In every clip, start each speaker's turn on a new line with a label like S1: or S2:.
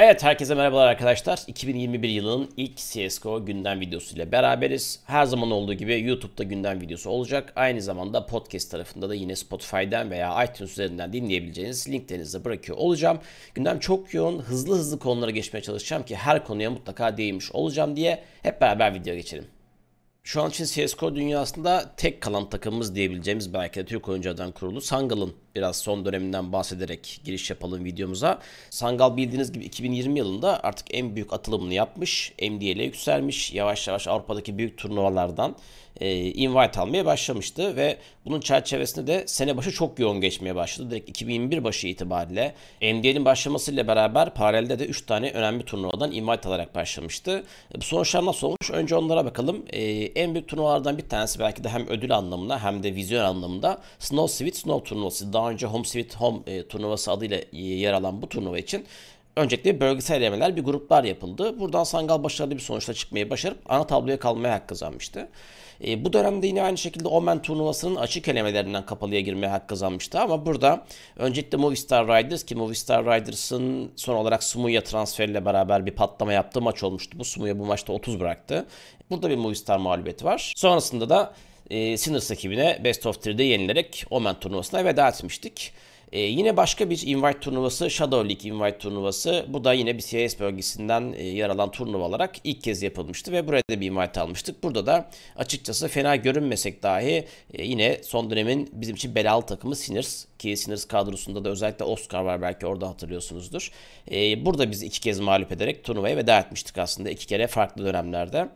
S1: Evet herkese merhabalar arkadaşlar. 2021 yılının ilk CSGO gündem videosu ile beraberiz. Her zaman olduğu gibi YouTube'da gündem videosu olacak. Aynı zamanda podcast tarafında da yine Spotify'den veya iTunes üzerinden dinleyebileceğiniz linklerinizi bırakıyor olacağım. Gündem çok yoğun. Hızlı hızlı konulara geçmeye çalışacağım ki her konuya mutlaka değinmiş olacağım diye hep beraber videoya geçelim. Şu an için CSGO dünyasında tek kalan takımımız diyebileceğimiz belki de Türk oyunculardan kurulu Sangal'ın biraz son döneminden bahsederek giriş yapalım videomuza. Sangal bildiğiniz gibi 2020 yılında artık en büyük atılımını yapmış. MDL'e yükselmiş. Yavaş yavaş Avrupa'daki büyük turnuvalardan e, invite almaya başlamıştı ve bunun çerçevesinde de sene başı çok yoğun geçmeye başladı. Direkt 2021 başı itibariyle MDL'in başlamasıyla beraber paralelde de 3 tane önemli turnuvadan invite alarak başlamıştı. E, bu sonuçlar nasıl olmuş? Önce onlara bakalım. E, en büyük turnuvalardan bir tanesi belki de hem ödül anlamında hem de vizyon anlamında Snow Sweet Snow turnuvası daha önce Home Sweet Home e, turnuvası adıyla yer alan bu turnuva için öncelikle bölgesel elemeler bir gruplar yapıldı. Buradan Sangal başarılı bir sonuçla çıkmayı başarıp ana tabloya kalmaya hak kazanmıştı. E, bu dönemde yine aynı şekilde Omen turnuvasının açık elemelerinden kapalıya girmeye hak kazanmıştı ama burada öncelikle Movistar Riders ki Movistar Riders'ın son olarak Sumuya transferiyle beraber bir patlama yaptığı maç olmuştu. Bu Sumuya bu maçta 30 bıraktı. Burada bir Movistar mağlubiyeti var. Sonrasında da e, Sinners ekibine Best of 3'de yenilerek Omen turnuvasına veda etmiştik. E, yine başka bir invite turnuvası Shadow League invite turnuvası. Bu da yine bir CIS bölgesinden e, yer alan turnuva olarak ilk kez yapılmıştı ve burada bir invite almıştık. Burada da açıkçası fena görünmesek dahi e, yine son dönemin bizim için belalı takımı Sinners ki Sinners kadrosunda da özellikle Oscar var belki orada hatırlıyorsunuzdur. E, burada biz iki kez mağlup ederek turnuvaya veda etmiştik aslında iki kere farklı dönemlerde.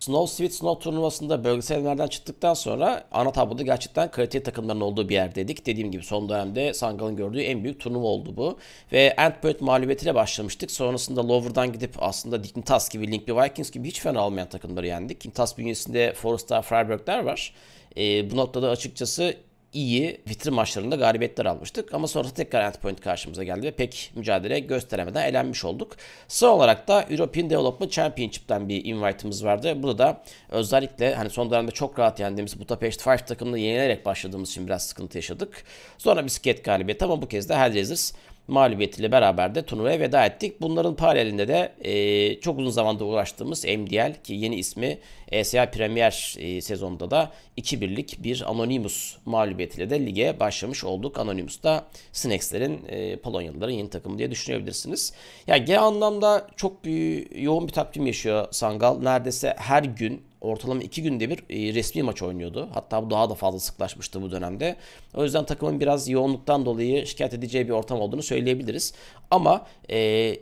S1: Snow Sweet Snow turnuvasında bölgesellerden çıktıktan sonra ana tabloda gerçekten kaliteli takımların olduğu bir yerdeydik. Dediğim gibi son dönemde Sangal'ın gördüğü en büyük turnuva oldu bu. Ve Antpoint mağlubiyetiyle başlamıştık. Sonrasında Lover'dan gidip aslında Dignitas gibi, Linkli Vikings gibi hiç fena almayan takımları yendik. Dignitas bünyesinde Forest'ta Freiburg'ler var. E, bu noktada açıkçası iyi vitrin maçlarında galibiyetler almıştık. Ama sonra tekrar Endpoint karşımıza geldi ve pek mücadele gösteremeden elenmiş olduk. Son olarak da European Development Championship'ten bir invite'ımız vardı. Burada da özellikle hani son dönemde çok rahat yendiğimiz Budapest 5 takımını yenilerek başladığımız için biraz sıkıntı yaşadık. Sonra bisiklet galibiyeti ama bu kez de Hellraisers mağlubiyet ile beraber de turnuvaya veda ettik. Bunların paralelinde de e, çok uzun zamanda uğraştığımız MDL ki yeni ismi ESA Premier e, sezonda da 2-1'lik bir Anonymous mağlubiyetiyle de lige başlamış olduk. Anonymous da Snacks'lerin e, Polonyalıların yeni takımı diye düşünebilirsiniz. Ya yani G anlamda çok büyük, yoğun bir takvim yaşıyor Sangal. Neredeyse her gün ortalama iki günde bir e, resmi maç oynuyordu. Hatta bu daha da fazla sıklaşmıştı bu dönemde. O yüzden takımın biraz yoğunluktan dolayı şikayet edeceği bir ortam olduğunu söyleyebiliriz. Ama e,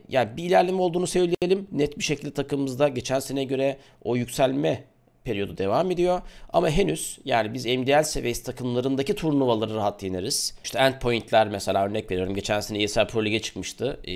S1: yani bir ilerleme olduğunu söyleyelim. Net bir şekilde takımımızda geçen sene göre o yükselme periyodu devam ediyor. Ama henüz yani biz MDL seviyesi takımlarındaki turnuvaları rahat yeneriz. İşte endpointler mesela örnek veriyorum. Geçen sene ESL Pro Lig'e çıkmıştı e,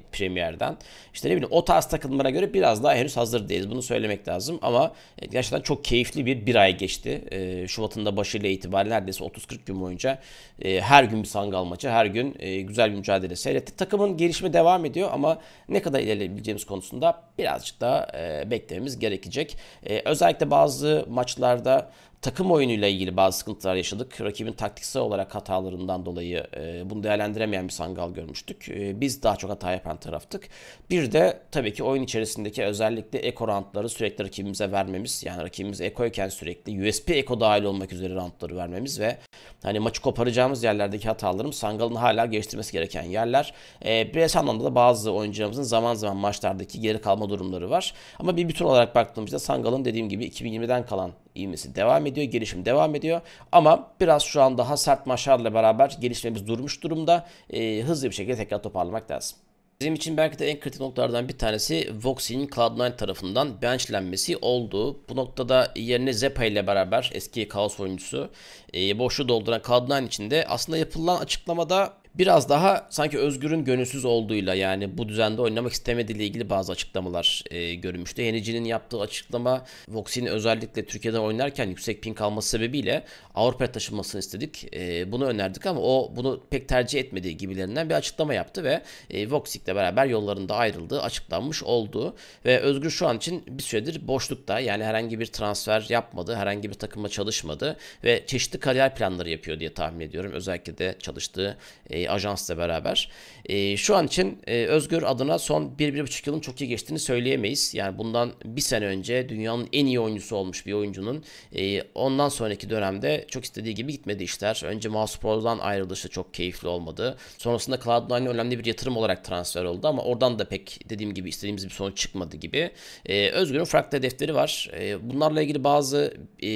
S1: Premier'den. İşte ne bileyim o tarz takımlara göre biraz daha henüz hazır değiliz. Bunu söylemek lazım ama e, gerçekten çok keyifli bir bir ay geçti. E, Şubat'ın da başıyla itibaren neredeyse 30-40 gün boyunca e, her gün bir sangal maçı, her gün e, güzel bir mücadele seyrettik. Takımın gelişimi devam ediyor ama ne kadar ilerleyebileceğimiz konusunda birazcık daha e, beklememiz gerekecek. E, özellikle bazı maçlarda takım oyunuyla ilgili bazı sıkıntılar yaşadık. Rakibin taktiksel olarak hatalarından dolayı e, bunu değerlendiremeyen bir Sangal görmüştük. E, biz daha çok hata yapan taraftık. Bir de tabii ki oyun içerisindeki özellikle eko rantları sürekli rakibimize vermemiz. Yani rakibimiz ekoyken sürekli USP eko dahil olmak üzere rantları vermemiz ve hani maçı koparacağımız yerlerdeki hatalarım Sangal'ın hala geliştirmesi gereken yerler. E, bireysel anlamda da bazı oyuncularımızın zaman zaman maçlardaki geri kalma durumları var. Ama bir bütün olarak baktığımızda Sangal'ın dediğim gibi 2020'den kalan ivmesi devam ediyor ediyor, gelişim devam ediyor. Ama biraz şu an daha sert maçlarla beraber gelişmemiz durmuş durumda. E, hızlı bir şekilde tekrar toparlamak lazım. Bizim için belki de en kritik noktalardan bir tanesi Voxy'nin Cloud9 tarafından benchlenmesi oldu. Bu noktada yerine Zepa ile beraber eski Chaos oyuncusu e, boşluğu dolduran Cloud9 için de aslında yapılan açıklamada biraz daha sanki Özgür'ün gönülsüz olduğuyla yani bu düzende oynamak istemediğiyle ilgili bazı açıklamalar e, görünmüştü. Henici'nin yaptığı açıklama Vox'in özellikle Türkiye'de oynarken yüksek ping alması sebebiyle Avrupa'ya taşınmasını istedik. E, bunu önerdik ama o bunu pek tercih etmediği gibilerinden bir açıklama yaptı ve e, Voxic'le beraber yollarında ayrıldığı açıklanmış oldu. Ve Özgür şu an için bir süredir boşlukta yani herhangi bir transfer yapmadı, herhangi bir takımla çalışmadı ve çeşitli kariyer planları yapıyor diye tahmin ediyorum. Özellikle de çalıştığı e, e, ajansla beraber. E, şu an için e, Özgür adına son 1-1,5 yılın çok iyi geçtiğini söyleyemeyiz. Yani bundan bir sene önce dünyanın en iyi oyuncusu olmuş bir oyuncunun e, ondan sonraki dönemde çok istediği gibi gitmedi işler. Önce Mouse Pro'dan ayrılışı çok keyifli olmadı. Sonrasında Cloud önemli bir yatırım olarak transfer oldu ama oradan da pek dediğim gibi istediğimiz bir sonuç çıkmadı gibi. E, Özgür'ün farklı hedefleri var. E, bunlarla ilgili bazı e,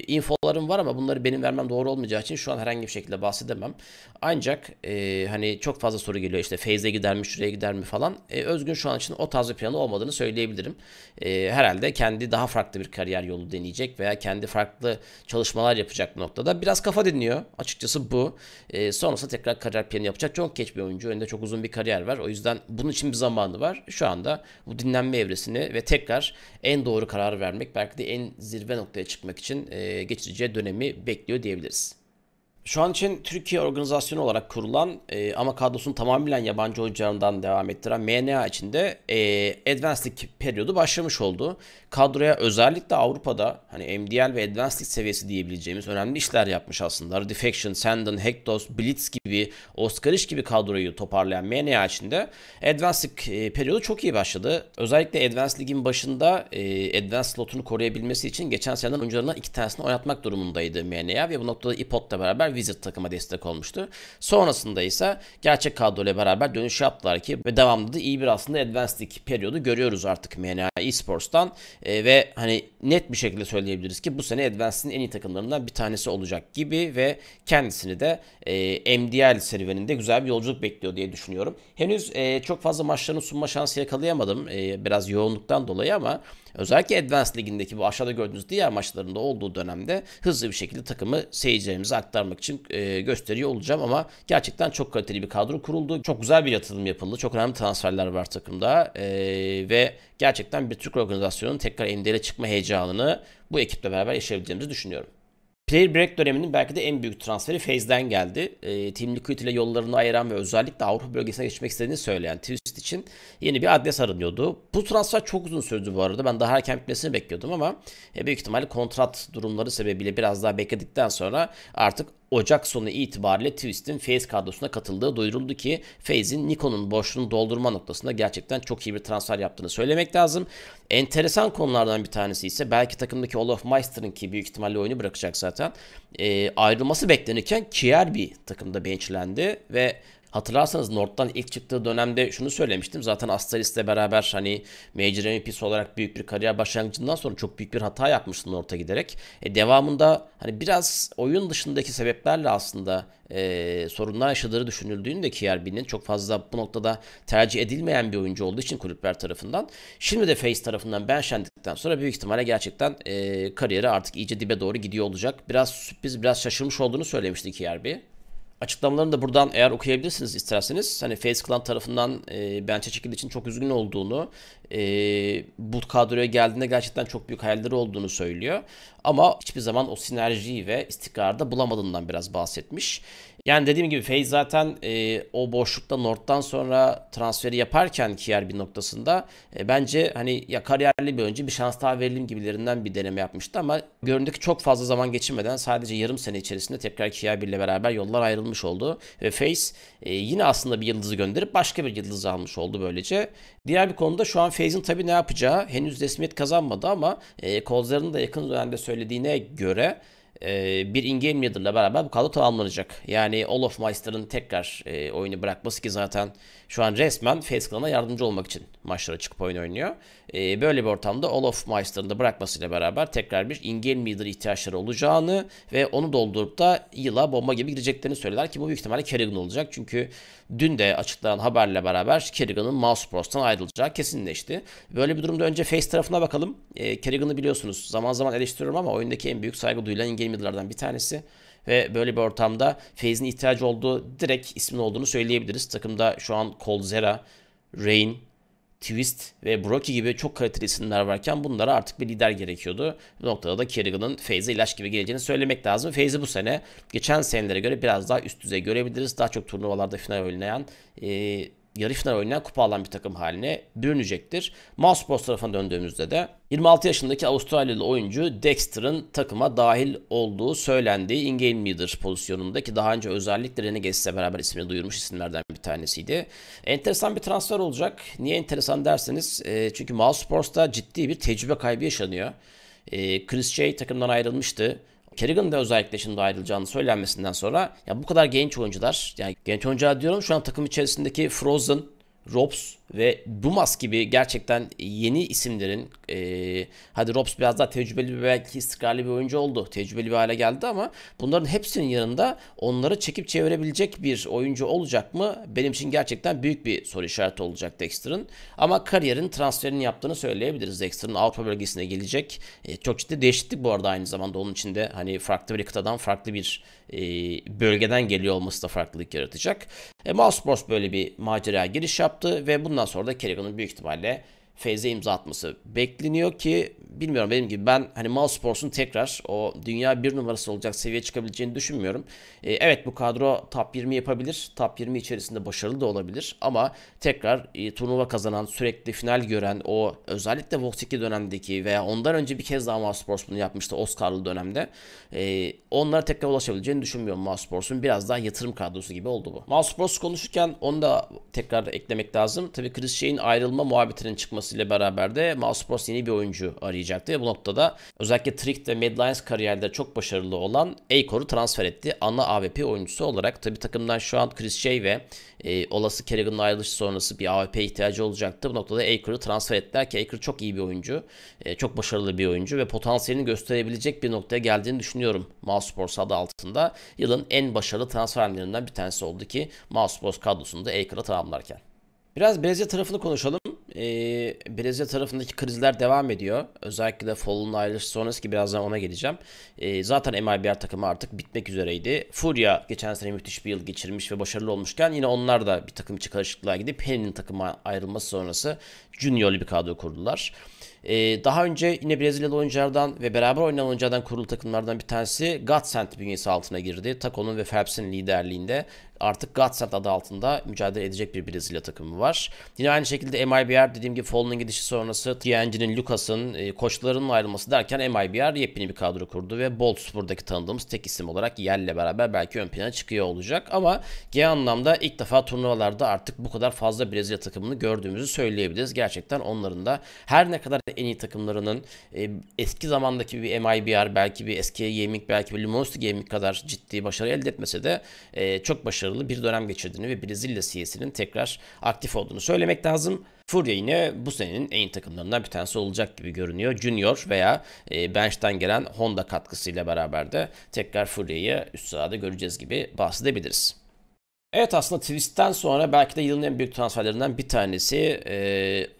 S1: infolarım var ama bunları benim vermem doğru olmayacağı için şu an herhangi bir şekilde bahsedemem. Ancak e, hani çok fazla soru geliyor işte feyze gider mi şuraya gider mi falan. E, Özgün şu an için o tarz bir planı olmadığını söyleyebilirim. E, herhalde kendi daha farklı bir kariyer yolu deneyecek veya kendi farklı çalışmalar yapacak noktada. Biraz kafa dinliyor açıkçası bu. E, sonrasında tekrar kariyer planı yapacak. Çok geç bir oyuncu. Önünde çok uzun bir kariyer var. O yüzden bunun için bir zamanı var. Şu anda bu dinlenme evresini ve tekrar en doğru kararı vermek belki de en zirve noktaya çıkmak için e, geçireceği dönemi bekliyor diyebiliriz. Şu an için Türkiye organizasyonu olarak kurulan e, ama kadrosunu tamamen yabancı oyuncularından devam ettiren MNA içinde e, Advanced League periyodu başlamış oldu. Kadroya özellikle Avrupa'da hani MDL ve Advanced League seviyesi diyebileceğimiz önemli işler yapmış aslında. Redifaction, Sandon, Hektos, Blitz gibi, Oskariş gibi kadroyu toparlayan MNA içinde Advanced League e, periyodu çok iyi başladı. Özellikle Advanced League'in başında e, Advanced slotunu koruyabilmesi için geçen seneden oyuncularından iki tanesini oynatmak durumundaydı MNA ve bu noktada iPod'la beraber Wizard takıma destek olmuştu. Sonrasında ise gerçek kadroyla beraber dönüş yaptılar ki ve devamlı da iyi bir aslında Advanced League periyodu görüyoruz artık MNA Esports'tan e, ve hani net bir şekilde söyleyebiliriz ki bu sene Advanced'in en iyi takımlarından bir tanesi olacak gibi ve kendisini de e, MDL serüveninde güzel bir yolculuk bekliyor diye düşünüyorum. Henüz e, çok fazla maçlarını sunma şansı yakalayamadım e, biraz yoğunluktan dolayı ama Özellikle Advanced Ligi'ndeki bu aşağıda gördüğünüz diğer maçlarında olduğu dönemde hızlı bir şekilde takımı seyircilerimize aktarmak için e, gösteriyor olacağım ama gerçekten çok kaliteli bir kadro kuruldu. Çok güzel bir yatırım yapıldı. Çok önemli transferler var takımda e, ve gerçekten bir Türk organizasyonunun tekrar NBA'ye çıkma heyecanını bu ekiple beraber yaşayabileceğimizi düşünüyorum. Player break döneminin belki de en büyük transferi Faze'den geldi. E, Team Liquid ile yollarını ayıran ve özellikle Avrupa bölgesine geçmek istediğini söyleyen Twist için yeni bir adres aranıyordu. Bu transfer çok uzun sürdü bu arada. Ben daha erken bitmesini bekliyordum ama e, büyük ihtimalle kontrat durumları sebebiyle biraz daha bekledikten sonra artık Ocak sonu itibariyle Twist'in Phase kadrosuna katıldığı duyuruldu ki Phase'in Nikon'un boşluğunu doldurma noktasında gerçekten çok iyi bir transfer yaptığını söylemek lazım. Enteresan konulardan bir tanesi ise belki takımdaki Olaf Meister'ın ki büyük ihtimalle oyunu bırakacak zaten. E, ayrılması beklenirken Kierby takımda benchlendi ve Hatırlarsanız Nord'dan ilk çıktığı dönemde şunu söylemiştim. Zaten Astralis'le beraber hani Major MVP'si olarak büyük bir kariyer başlangıcından sonra çok büyük bir hata yapmıştı Nord'a giderek. E, devamında hani biraz oyun dışındaki sebeplerle aslında e, sorunlar yaşadığı düşünüldüğünde Kierby'nin çok fazla bu noktada tercih edilmeyen bir oyuncu olduğu için kulüpler tarafından. Şimdi de Face tarafından benşendikten sonra büyük ihtimalle gerçekten e, kariyeri artık iyice dibe doğru gidiyor olacak. Biraz sürpriz, biraz şaşırmış olduğunu söylemişti Kierby. Açıklamalarını da buradan eğer okuyabilirsiniz isterseniz. Hani Face Clan tarafından e, bence çekildiği için çok üzgün olduğunu, e, bu kadroya geldiğinde gerçekten çok büyük hayalleri olduğunu söylüyor. Ama hiçbir zaman o sinerjiyi ve istikrarı da bulamadığından biraz bahsetmiş. Yani dediğim gibi Faze zaten e, o boşlukta North'tan sonra transferi yaparken ki bir noktasında e, bence hani ya kariyerli bir önce bir şans daha verelim gibilerinden bir deneme yapmıştı ama göründü ki çok fazla zaman geçirmeden sadece yarım sene içerisinde tekrar Kiyer ile beraber yollar ayrılmış oldu ve Face e, yine aslında bir yıldızı gönderip başka bir yıldız almış oldu böylece. Diğer bir konuda şu an Faze'in tabii ne yapacağı henüz resmiyet kazanmadı ama e, Kozlar'ın da yakın dönemde söylediğine göre e, bir in-game leader'la beraber bu kadro tamamlanacak. Yani Olaf Meister'ın tekrar e, oyunu bırakması ki zaten şu an resmen FaZe Clan'a yardımcı olmak için maçlara çıkıp oyun oynuyor e, böyle bir ortamda Olaf Meister'ın da bırakmasıyla beraber tekrar bir in-game ihtiyaçları olacağını ve onu doldurup da yıla bomba gibi gireceklerini söylediler ki bu büyük ihtimalle Kerrigan olacak. Çünkü dün de açıklanan haberle beraber Kerrigan'ın Mouse Pros'tan ayrılacağı kesinleşti. Böyle bir durumda önce Face tarafına bakalım. E, Kerrigan'ı biliyorsunuz zaman zaman eleştiriyorum ama oyundaki en büyük saygı duyulan in-game bir tanesi ve böyle bir ortamda Faze'in ihtiyacı olduğu direkt ismin olduğunu söyleyebiliriz. Takımda şu an Coldzera, Rain, Twist ve Brockie gibi çok kaliteli isimler varken bunlara artık bir lider gerekiyordu. Bu noktada da Kerrigan'ın Faze'e ilaç gibi geleceğini söylemek lazım. Faze'i bu sene geçen senelere göre biraz daha üst düzey görebiliriz. Daha çok turnuvalarda final oynayan e, yarı final oynayan kupa alan bir takım haline bürünecektir. Mousesports tarafına döndüğümüzde de 26 yaşındaki Avustralyalı oyuncu Dexter'ın takıma dahil olduğu söylendiği in-game leader pozisyonunda ki daha önce özellikle Renegades'le beraber ismini duyurmuş isimlerden bir tanesiydi. Enteresan bir transfer olacak. Niye enteresan derseniz e, çünkü Mousesports'ta ciddi bir tecrübe kaybı yaşanıyor. E, Chris Jay takımdan ayrılmıştı. Kerrigan da özellikle şimdi ayrılacağını söylenmesinden sonra ya bu kadar genç oyuncular yani genç oyuncular diyorum şu an takım içerisindeki Frozen, Robs ve Dumas gibi gerçekten yeni isimlerin e, hadi Robs biraz daha tecrübeli bir belki istikrarlı bir oyuncu oldu. Tecrübeli bir hale geldi ama bunların hepsinin yanında onları çekip çevirebilecek bir oyuncu olacak mı? Benim için gerçekten büyük bir soru işareti olacak Dexter'ın. Ama kariyerin transferini yaptığını söyleyebiliriz. Dexter'ın Avrupa bölgesine gelecek. E, çok ciddi değişiklik bu arada aynı zamanda onun içinde hani farklı bir kıtadan farklı bir e, bölgeden geliyor olması da farklılık yaratacak. E, Mouseport böyle bir maceraya giriş yaptı ve bunu Bundan sonra da Kerrigan'ın büyük ihtimalle feyze imza atması bekleniyor ki bilmiyorum benim gibi ben hani Mal Sports'un tekrar o dünya bir numarası olacak seviye çıkabileceğini düşünmüyorum. E, evet bu kadro top 20 yapabilir. Top 20 içerisinde başarılı da olabilir ama tekrar e, turnuva kazanan, sürekli final gören o özellikle Vox 2 dönemdeki veya ondan önce bir kez daha Mal Sports bunu yapmıştı Oscar'lı dönemde. E, onlara tekrar ulaşabileceğini düşünmüyorum Mal Sports'un. Biraz daha yatırım kadrosu gibi oldu bu. Mal Sports konuşurken onu da tekrar eklemek lazım. Tabii Chris Shay'in ayrılma muhabbetinin çıkması olmasıyla beraber de Mousepros yeni bir oyuncu arayacaktı. Ve bu noktada özellikle Trick ve Mad Lions kariyerde çok başarılı olan Acor'u transfer etti. Ana AWP oyuncusu olarak. Tabi takımdan şu an Chris Shea ve e, olası Kerrigan'ın ayrılışı sonrası bir AWP ihtiyacı olacaktı. Bu noktada Acor'u transfer ettiler ki Acor çok iyi bir oyuncu. E, çok başarılı bir oyuncu ve potansiyelini gösterebilecek bir noktaya geldiğini düşünüyorum. Mousepros adı altında yılın en başarılı transferlerinden bir tanesi oldu ki Mousepros kadrosunda Acor'ı tamamlarken. Biraz Brezilya tarafını konuşalım e, Brezilya tarafındaki krizler devam ediyor. Özellikle de Fallen Isles sonrası ki birazdan ona geleceğim. E, zaten MIBR takımı artık bitmek üzereydi. Furia geçen sene müthiş bir yıl geçirmiş ve başarılı olmuşken yine onlar da bir takım çıkarışıklığa gidip Henry'nin takıma ayrılması sonrası Junior'lu bir kadro kurdular. Ee, daha önce yine Brezilyalı oyunculardan ve beraber oynanan oyunculardan kurulu takımlardan bir tanesi Godsend bünyesi altına girdi. Takonun ve Phelps'in liderliğinde artık Godsend adı altında mücadele edecek bir Brezilya takımı var. Yine aynı şekilde MIBR dediğim gibi Fallon'un gidişi sonrası TNG'nin, Lucas'ın, e, koçlarının ayrılması derken MIBR yepyeni bir kadro kurdu ve Bolts buradaki tanıdığımız tek isim olarak Yel'le beraber belki ön plana çıkıyor olacak ama genel anlamda ilk defa turnuvalarda artık bu kadar fazla Brezilya takımını gördüğümüzü söyleyebiliriz. Gerçekten onların da her ne kadar en iyi takımlarının e, eski zamandaki bir MIBR belki bir eski Gaming belki bir Luminosity Gaming kadar ciddi başarı elde etmese de e, çok başarılı bir dönem geçirdiğini ve Brezilya CS'inin tekrar aktif olduğunu söylemek lazım. Furya yine bu senenin en iyi takımlarından bir tanesi olacak gibi görünüyor. Junior veya e, bench'ten gelen Honda katkısıyla beraber de tekrar Furya'yı üst sırada göreceğiz gibi bahsedebiliriz. Evet aslında Twist'ten sonra belki de yılın en büyük transferlerinden bir tanesi e,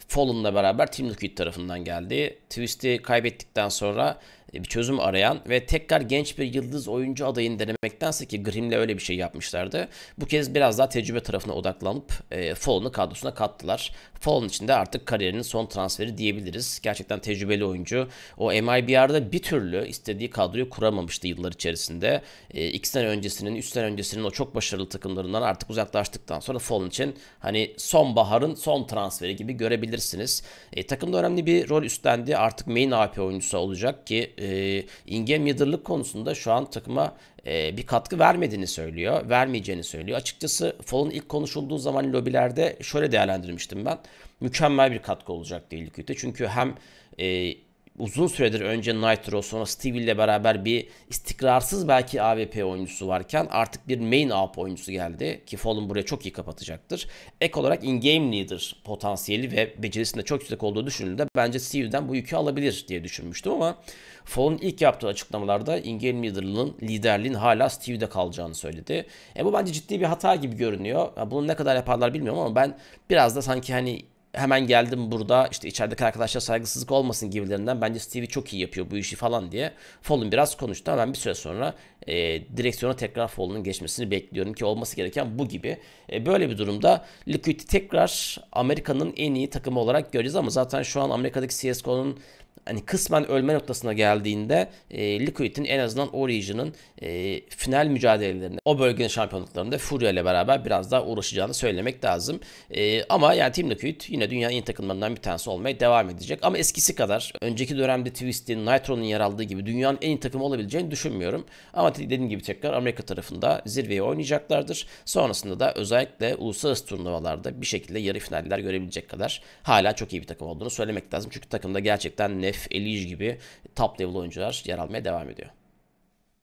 S1: Fallen'la beraber Team Liquid tarafından geldi. Twist'i kaybettikten sonra e, bir çözüm arayan ve tekrar genç bir yıldız oyuncu adayını denemektense ki Grimm'le öyle bir şey yapmışlardı. Bu kez biraz daha tecrübe tarafına odaklanıp e, Fallon'u kadrosuna kattılar. Fallon için de artık kariyerinin son transferi diyebiliriz. Gerçekten tecrübeli oyuncu. O MIBR'da bir türlü istediği kadroyu kuramamıştı yıllar içerisinde. E, iki sene öncesinin, üç sene öncesinin o çok başarılı takımlarından artık uzaklaştıktan sonra Fallon için hani sonbaharın son transferi gibi görebilirsiniz. E, takımda önemli bir rol üstlendi. Artık main AP oyuncusu olacak ki e, e, Ingram yadırlık konusunda şu an takıma e, bir katkı vermediğini söylüyor. Vermeyeceğini söylüyor. Açıkçası Fall'ın ilk konuşulduğu zaman lobilerde şöyle değerlendirmiştim ben. Mükemmel bir katkı olacak diye Liquid'e. Çünkü hem e, uzun süredir önce Nitro sonra Stevie ile beraber bir istikrarsız belki AWP oyuncusu varken artık bir main AWP oyuncusu geldi ki Fallen buraya çok iyi kapatacaktır. Ek olarak in-game leader potansiyeli ve becerisinde çok yüksek olduğu düşünüldü. Bence Steve'den bu yükü alabilir diye düşünmüştüm ama Fallen ilk yaptığı açıklamalarda in-game leader'lığın liderliğin hala Steve'de kalacağını söyledi. E bu bence ciddi bir hata gibi görünüyor. Bunu ne kadar yaparlar bilmiyorum ama ben biraz da sanki hani hemen geldim burada işte içerideki arkadaşlar saygısızlık olmasın gibilerinden bence Stevie çok iyi yapıyor bu işi falan diye Fallon biraz konuştu. Hemen bir süre sonra e, direksiyona tekrar Fallon'un geçmesini bekliyorum ki olması gereken bu gibi. E, böyle bir durumda Liquid'i tekrar Amerika'nın en iyi takımı olarak göreceğiz ama zaten şu an Amerika'daki CSGO'nun hani kısmen ölme noktasına geldiğinde e, Liquid'in en azından Origin'in e, final mücadelelerinde o bölgenin şampiyonluklarında Fury ile beraber biraz daha uğraşacağını söylemek lazım. E, ama yani Team Liquid yine dünyanın en takımlarından bir tanesi olmaya devam edecek. Ama eskisi kadar önceki dönemde Twist'in, Nitro'nun yer aldığı gibi dünyanın en iyi takımı olabileceğini düşünmüyorum. Ama dediğim gibi tekrar Amerika tarafında zirveye oynayacaklardır. Sonrasında da özellikle uluslararası turnuvalarda bir şekilde yarı finaller görebilecek kadar hala çok iyi bir takım olduğunu söylemek lazım. Çünkü takımda gerçekten ne. Radcliffe, Elige gibi top level oyuncular yer almaya devam ediyor.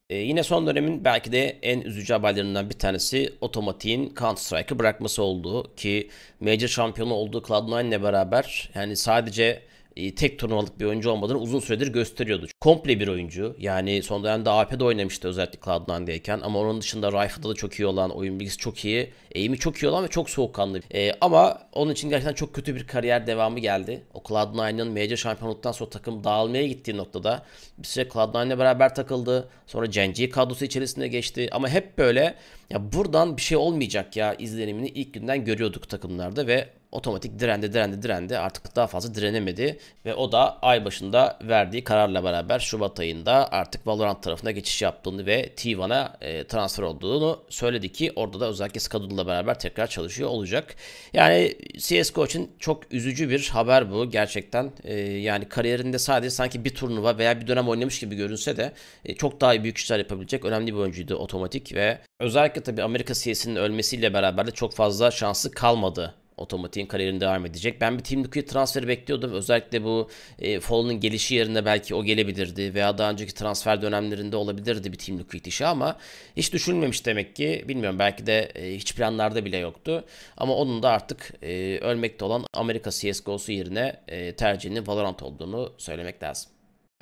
S1: Ee, yine son dönemin belki de en üzücü haberlerinden bir tanesi otomatiğin Counter Strike'ı bırakması oldu ki Major şampiyonu olduğu Cloud9 ile beraber yani sadece ee, tek turnuvalık bir oyuncu olmadığını uzun süredir gösteriyordu. Komple bir oyuncu. Yani son dönemde AP'de oynamıştı özellikle Cloud9'deyken ama onun dışında Rifle'da da çok iyi olan, oyun bilgisi çok iyi, eğimi çok iyi olan ve çok soğukkanlı. E, ama onun için gerçekten çok kötü bir kariyer devamı geldi. O Cloud9'ın MC şampiyonluktan sonra takım dağılmaya gittiği noktada bir süre Cloud9'le beraber takıldı. Sonra Genji kadrosu içerisinde geçti ama hep böyle ya buradan bir şey olmayacak ya izlenimini ilk günden görüyorduk takımlarda ve otomatik direndi direndi direndi artık daha fazla direnemedi ve o da ay başında verdiği kararla beraber Şubat ayında artık Valorant tarafına geçiş yaptığını ve T1'a e, transfer olduğunu söyledi ki orada da özellikle Skadull'la beraber tekrar çalışıyor olacak. Yani CSGO için çok üzücü bir haber bu gerçekten e, yani kariyerinde sadece sanki bir turnuva veya bir dönem oynamış gibi görünse de e, çok daha büyük işler yapabilecek önemli bir oyuncuydu otomatik ve özellikle tabi Amerika CS'nin ölmesiyle beraber de çok fazla şansı kalmadı Otomatiğin kariyerini devam edecek. Ben bir tim Liquid transferi bekliyordum. Özellikle bu e, Fallon'un gelişi yerine belki o gelebilirdi veya daha önceki transfer dönemlerinde olabilirdi bir tim Liquid işi ama hiç düşünülmemiş demek ki. Bilmiyorum belki de e, hiç planlarda bile yoktu. Ama onun da artık e, ölmekte olan Amerika CSGO'su yerine e, tercihinin Valorant olduğunu söylemek lazım.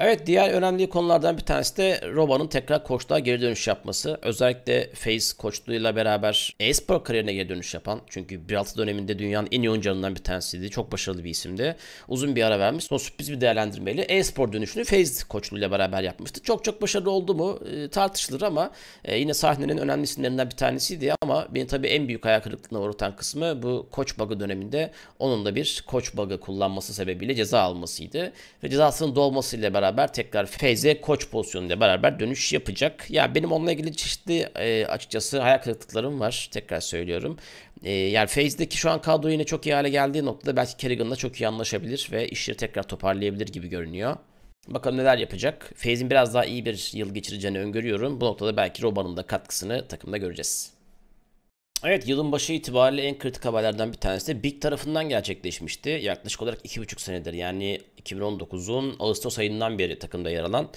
S1: Evet diğer önemli konulardan bir tanesi de Roba'nın tekrar koçluğa geri dönüş yapması. Özellikle Face koçluğuyla beraber e-spor kariyerine geri dönüş yapan. Çünkü 1.6 döneminde dünyanın en iyi oyuncularından bir tanesiydi. Çok başarılı bir isimdi. Uzun bir ara vermiş. Son sürpriz bir değerlendirmeyle e-spor dönüşünü Face koçluğuyla beraber yapmıştı. Çok çok başarılı oldu mu ee, tartışılır ama e, yine sahnenin önemli isimlerinden bir tanesiydi ama beni tabii en büyük hayal kırıklığına uğratan kısmı bu koç bug'ı döneminde onun da bir koç bug'ı kullanması sebebiyle ceza almasıydı. Ve cezasının dolmasıyla beraber beraber tekrar FZ koç pozisyonunda beraber dönüş yapacak. Ya benim onunla ilgili çeşitli e, açıkçası hayal kırıklıklarım var. Tekrar söylüyorum. E, yani Faze'deki şu an kadro yine çok iyi hale geldiği noktada belki Kerrigan'la çok iyi anlaşabilir ve işleri tekrar toparlayabilir gibi görünüyor. Bakalım neler yapacak. Faze'in biraz daha iyi bir yıl geçireceğini öngörüyorum. Bu noktada belki Roban'ın da katkısını takımda göreceğiz. Evet yılın başı itibariyle en kritik haberlerden bir tanesi de BİK tarafından gerçekleşmişti. Yaklaşık olarak 2,5 senedir yani 2019'un Ağustos ayından beri takımda yer alan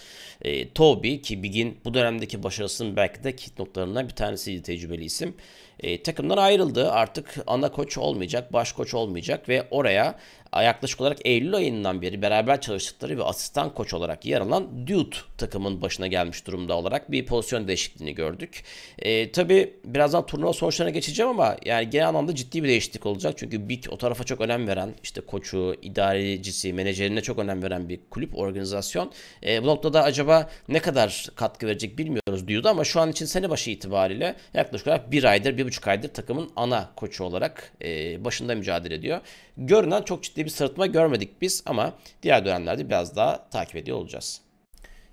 S1: e, Toby ki BİK'in bu dönemdeki başarısının belki de kit noktalarından bir tanesiydi tecrübeli isim e, takımdan ayrıldı. Artık ana koç olmayacak, baş koç olmayacak ve oraya yaklaşık olarak Eylül ayından beri beraber çalıştıkları ve asistan koç olarak yer alan Dude takımın başına gelmiş durumda olarak bir pozisyon değişikliğini gördük. E, Tabi birazdan turnuva sonuçlarına geçeceğim ama yani genel anlamda ciddi bir değişiklik olacak. Çünkü Big o tarafa çok önem veren işte koçu, idarecisi, menajerine çok önem veren bir kulüp, organizasyon. E, bu noktada acaba ne kadar katkı verecek bilmiyoruz Dude ama şu an için sene başı itibariyle yaklaşık olarak bir aydır, bir 3 aydır takımın ana koçu olarak e, başında mücadele ediyor. Görünen çok ciddi bir sırıtma görmedik biz ama diğer dönemlerde biraz daha takip ediyor olacağız.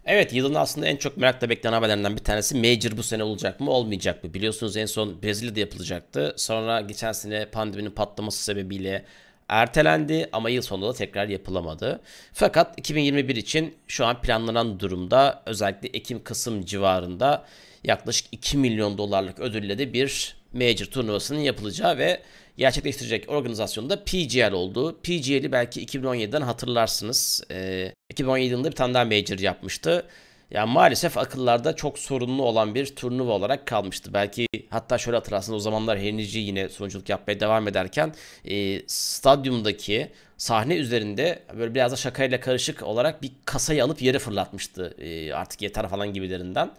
S1: Evet yılın aslında en çok merakla beklenen haberlerinden bir tanesi Major bu sene olacak mı olmayacak mı? Biliyorsunuz en son Brezilya'da yapılacaktı. Sonra geçen sene pandeminin patlaması sebebiyle ertelendi ama yıl sonunda da tekrar yapılamadı. Fakat 2021 için şu an planlanan durumda özellikle Ekim-Kasım civarında yaklaşık 2 milyon dolarlık ödülle de bir Major turnuvasının yapılacağı ve gerçekleştirecek organizasyonda PGL oldu. PGL'i belki 2017'den hatırlarsınız. Ee, 2017 yılında bir tane daha Major yapmıştı. Yani maalesef akıllarda çok sorunlu olan bir turnuva olarak kalmıştı. Belki hatta şöyle hatırlarsınız o zamanlar Henry'ci yine sunuculuk yapmaya devam ederken e, stadyumdaki sahne üzerinde böyle biraz da şakayla karışık olarak bir kasayı alıp yere fırlatmıştı. E, artık yeter falan gibilerinden.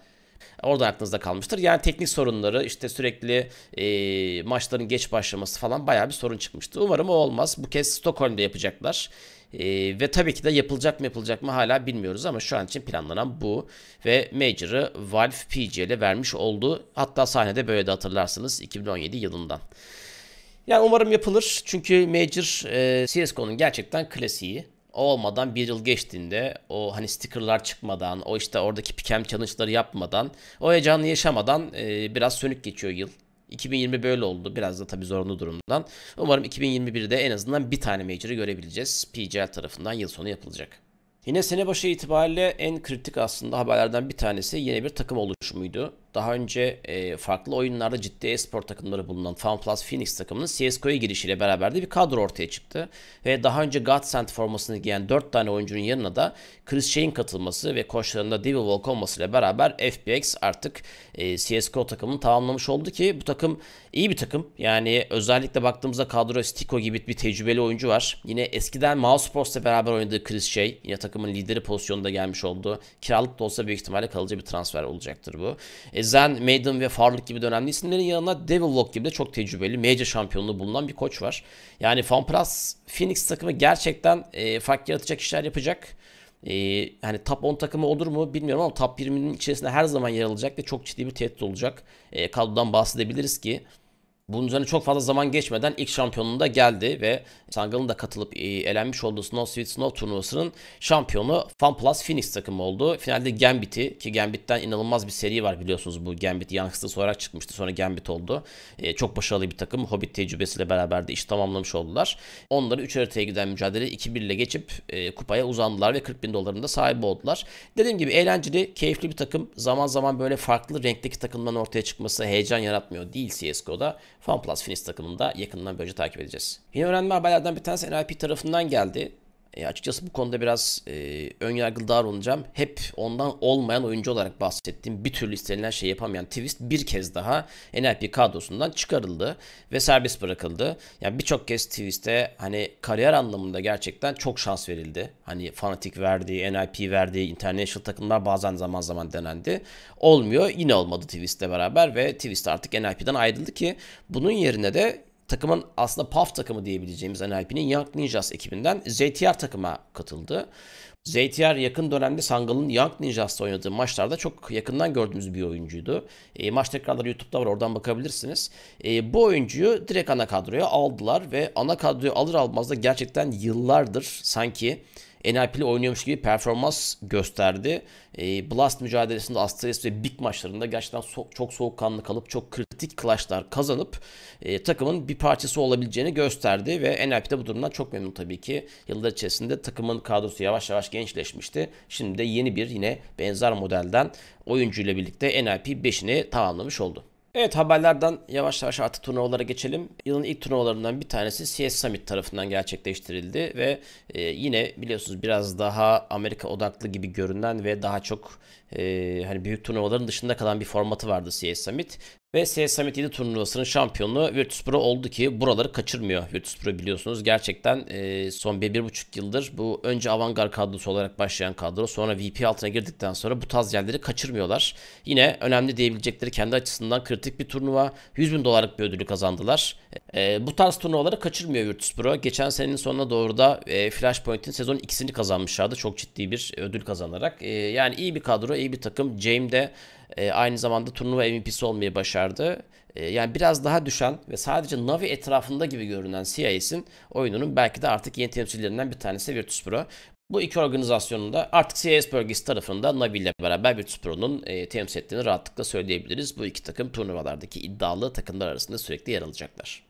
S1: Orada aklınızda kalmıştır. Yani teknik sorunları işte sürekli e, maçların geç başlaması falan bayağı bir sorun çıkmıştı. Umarım o olmaz. Bu kez Stockholm'da yapacaklar. E, ve tabii ki de yapılacak mı yapılacak mı hala bilmiyoruz ama şu an için planlanan bu. Ve Major'ı Valve PGL'e vermiş oldu. Hatta sahnede böyle de hatırlarsınız 2017 yılından. Yani umarım yapılır çünkü Major e, CSGO'nun gerçekten klasiği. O olmadan bir yıl geçtiğinde o hani stickerlar çıkmadan o işte oradaki pikem challenge'ları yapmadan o heyecanı yaşamadan e, biraz sönük geçiyor yıl. 2020 böyle oldu. Biraz da tabii zorunlu durumdan. Umarım 2021'de en azından bir tane major'ı görebileceğiz. PGL tarafından yıl sonu yapılacak. Yine sene başı itibariyle en kritik aslında haberlerden bir tanesi yeni bir takım oluşumuydu daha önce e, farklı oyunlarda ciddi espor takımları bulunan FunPlus Phoenix takımının CSGO'ya girişiyle beraber de bir kadro ortaya çıktı. Ve daha önce Godsend formasını giyen 4 tane oyuncunun yanına da Chris Shay'in katılması ve koçlarında Devil Walk olmasıyla beraber FBX artık e, CSGO takımını tamamlamış oldu ki bu takım iyi bir takım. Yani özellikle baktığımızda kadroya Stiko gibi bir tecrübeli oyuncu var. Yine eskiden Mouse Sports'la beraber oynadığı Chris Shay yine takımın lideri pozisyonunda gelmiş oldu. Kiralık da olsa büyük ihtimalle kalıcı bir transfer olacaktır bu. E, e, Zen, Maiden ve Farluk gibi dönemli isimlerin yanına Devil Lock gibi de çok tecrübeli Major şampiyonluğu bulunan bir koç var. Yani Fanpras Phoenix takımı gerçekten e, fark yaratacak işler yapacak. E, hani top 10 takımı olur mu bilmiyorum ama top 20'nin içerisinde her zaman yer alacak ve çok ciddi bir tehdit olacak. E, kadrodan bahsedebiliriz ki bunun üzerine çok fazla zaman geçmeden ilk şampiyonluğunda geldi ve Sangal'ın da katılıp e, elenmiş olduğu Snow Sweet Snow turnuvasının şampiyonu FunPlus Phoenix takımı oldu. Finalde Gambit'i ki Gambit'ten inanılmaz bir seri var biliyorsunuz bu Gambit Youngsters olarak çıkmıştı sonra Gambit oldu. E, çok başarılı bir takım Hobbit tecrübesiyle beraber de iş tamamlamış oldular. Onları 3 haritaya giden mücadele 2-1 ile geçip e, kupaya uzandılar ve 40 bin dolarında sahibi oldular. Dediğim gibi eğlenceli, keyifli bir takım. Zaman zaman böyle farklı renkteki takımların ortaya çıkması heyecan yaratmıyor değil CSGO'da. FunPlus Finist takımında yakından böylece takip edeceğiz. Yine öğrenme haberlerden bir tanesi NLP tarafından geldi e, açıkçası bu konuda biraz e, önyargılı davranacağım. Hep ondan olmayan oyuncu olarak bahsettiğim bir türlü istenilen şey yapamayan Twist bir kez daha NLP kadrosundan çıkarıldı ve serbest bırakıldı. Yani birçok kez Twist'e hani kariyer anlamında gerçekten çok şans verildi. Hani fanatik verdiği, NLP verdiği, international takımlar bazen zaman zaman denendi. Olmuyor. Yine olmadı Twist'le beraber ve Twist artık NLP'den ayrıldı ki bunun yerine de takımın aslında PAF takımı diyebileceğimiz NLP'nin Young Ninjas ekibinden ZTR takıma katıldı. ZTR yakın dönemde Sangal'ın Young Ninjas'ta oynadığı maçlarda çok yakından gördüğümüz bir oyuncuydu. E, maç tekrarları YouTube'da var oradan bakabilirsiniz. E, bu oyuncuyu direkt ana kadroya aldılar ve ana kadroyu alır almaz da gerçekten yıllardır sanki NIP'li oynuyormuş gibi performans gösterdi. E, Blast mücadelesinde Astralis ve Big maçlarında gerçekten so- çok soğukkanlı kalıp çok kritik clashlar kazanıp e, takımın bir parçası olabileceğini gösterdi ve NIP de bu durumdan çok memnun tabii ki. Yıllar içerisinde takımın kadrosu yavaş yavaş gençleşmişti. Şimdi de yeni bir yine benzer modelden oyuncuyla birlikte NIP 5'ini tamamlamış oldu. Evet haberlerden yavaş yavaş artık turnuvalara geçelim. Yılın ilk turnuvalarından bir tanesi CS Summit tarafından gerçekleştirildi ve e, yine biliyorsunuz biraz daha Amerika odaklı gibi görünen ve daha çok e, hani büyük turnuvaların dışında kalan bir formatı vardı CS Summit. Ve CS Summit 7 turnuvasının şampiyonu Virtus Pro oldu ki buraları kaçırmıyor. Virtus Pro biliyorsunuz gerçekten e, son 1-1,5 yıldır bu önce Avantgarde kadrosu olarak başlayan kadro sonra VP altına girdikten sonra bu tarz yerleri kaçırmıyorlar. Yine önemli diyebilecekleri kendi açısından kritik bir turnuva. 100 bin dolarlık bir ödülü kazandılar. E, bu tarz turnuvaları kaçırmıyor Virtus Pro. Geçen senenin sonuna doğru da e, Flashpoint'in sezonun ikisini kazanmışlardı. Çok ciddi bir ödül kazanarak. E, yani iyi bir kadro, iyi bir takım. James de e, aynı zamanda turnuva MVP'si olmayı başardı. E, yani biraz daha düşen ve sadece Navi etrafında gibi görünen CIS'in oyununun belki de artık yeni temsilcilerinden bir tanesi Virtus Pro. Bu iki organizasyonunda artık CIS bölgesi tarafında Navi ile beraber Virtus Pro'nun e, temsil ettiğini rahatlıkla söyleyebiliriz. Bu iki takım turnuvalardaki iddialı takımlar arasında sürekli yer alacaklar.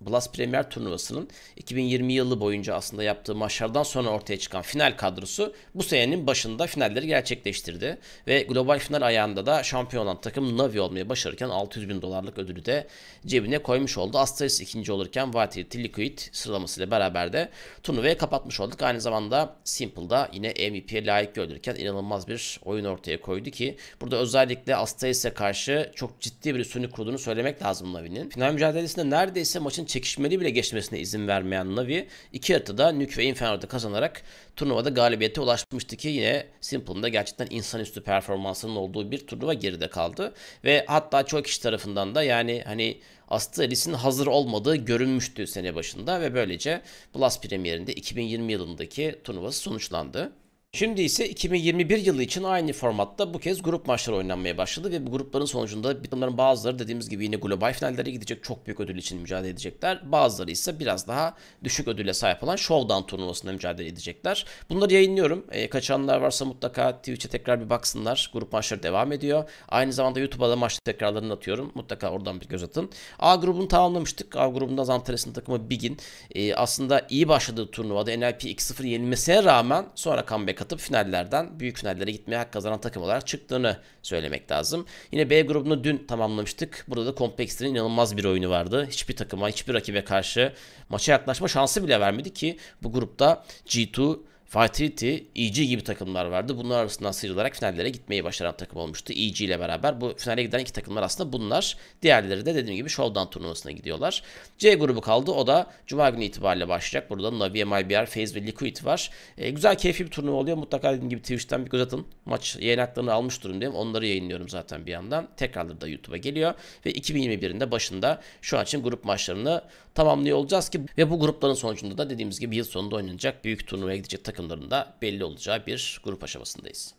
S1: Blast Premier turnuvasının 2020 yılı boyunca aslında yaptığı maçlardan sonra ortaya çıkan final kadrosu bu senenin başında finalleri gerçekleştirdi. Ve global final ayağında da şampiyon olan takım Navi olmayı başarırken 600 bin dolarlık ödülü de cebine koymuş oldu. Asteris ikinci olurken Vitality Liquid sıralamasıyla beraber de turnuvayı kapatmış olduk. Aynı zamanda Simple'da yine MVP'ye layık görülürken inanılmaz bir oyun ortaya koydu ki burada özellikle Asteris'e karşı çok ciddi bir üstünlük kurduğunu söylemek lazım Navi'nin. Final mücadelesinde neredeyse maçın çekişmeli bile geçmesine izin vermeyen Navi iki haritada Nuke ve Inferno'da kazanarak turnuvada galibiyete ulaşmıştı ki yine Simple'ın da gerçekten insanüstü performansının olduğu bir turnuva geride kaldı. Ve hatta çoğu kişi tarafından da yani hani Astralis'in hazır olmadığı görünmüştü sene başında ve böylece Blast Premier'inde 2020 yılındaki turnuvası sonuçlandı. Şimdi ise 2021 yılı için aynı formatta bu kez grup maçları oynanmaya başladı ve bu grupların sonucunda bunların bazıları dediğimiz gibi yine global finallere gidecek çok büyük ödül için mücadele edecekler. Bazıları ise biraz daha düşük ödüle sahip olan Showdown turnuvasında mücadele edecekler. Bunları yayınlıyorum. E, ee, kaçanlar varsa mutlaka Twitch'e tekrar bir baksınlar. Grup maçları devam ediyor. Aynı zamanda YouTube'a da maç tekrarlarını atıyorum. Mutlaka oradan bir göz atın. A grubunu tamamlamıştık. A grubunda Zantares'in takımı Big'in e, aslında iyi başladığı turnuvada NLP 2-0 yenilmesine rağmen sonra comeback katıp finallerden büyük finallere gitmeye hak kazanan takım olarak çıktığını söylemek lazım. Yine B grubunu dün tamamlamıştık. Burada da Complex'in inanılmaz bir oyunu vardı. Hiçbir takıma, hiçbir rakibe karşı maça yaklaşma şansı bile vermedi ki bu grupta G2 Fatih'ti, EG gibi takımlar vardı. Bunlar arasından sıyrılarak finallere gitmeyi başaran takım olmuştu. EG ile beraber bu finale giden iki takımlar aslında bunlar. Diğerleri de dediğim gibi Showdown turnuvasına gidiyorlar. C grubu kaldı. O da Cuma günü itibariyle başlayacak. Burada Navi, MIBR, FaZe ve Liquid var. E, güzel keyifli bir turnuva oluyor. Mutlaka dediğim gibi Twitch'ten bir göz atın. Maç yayın haklarını almış durumdayım. Onları yayınlıyorum zaten bir yandan. Tekrardır da YouTube'a geliyor. Ve 2021'in de başında şu an için grup maçlarını tamamlıyor olacağız ki ve bu grupların sonucunda da dediğimiz gibi yıl sonunda oynanacak büyük turnuvaya gidecek takımların da belli olacağı bir grup aşamasındayız.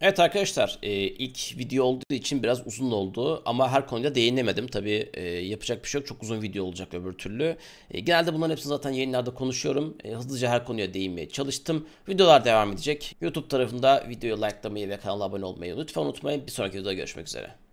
S1: Evet arkadaşlar e, ilk video olduğu için biraz uzun oldu ama her konuda değinemedim. Tabi e, yapacak bir şey yok çok uzun video olacak öbür türlü. E, genelde bunların hepsini zaten yayınlarda konuşuyorum. Hızlıca her konuya değinmeye çalıştım. Videolar devam edecek. YouTube tarafında videoyu likelamayı ve kanala abone olmayı lütfen unutmayın. Bir sonraki videoda görüşmek üzere.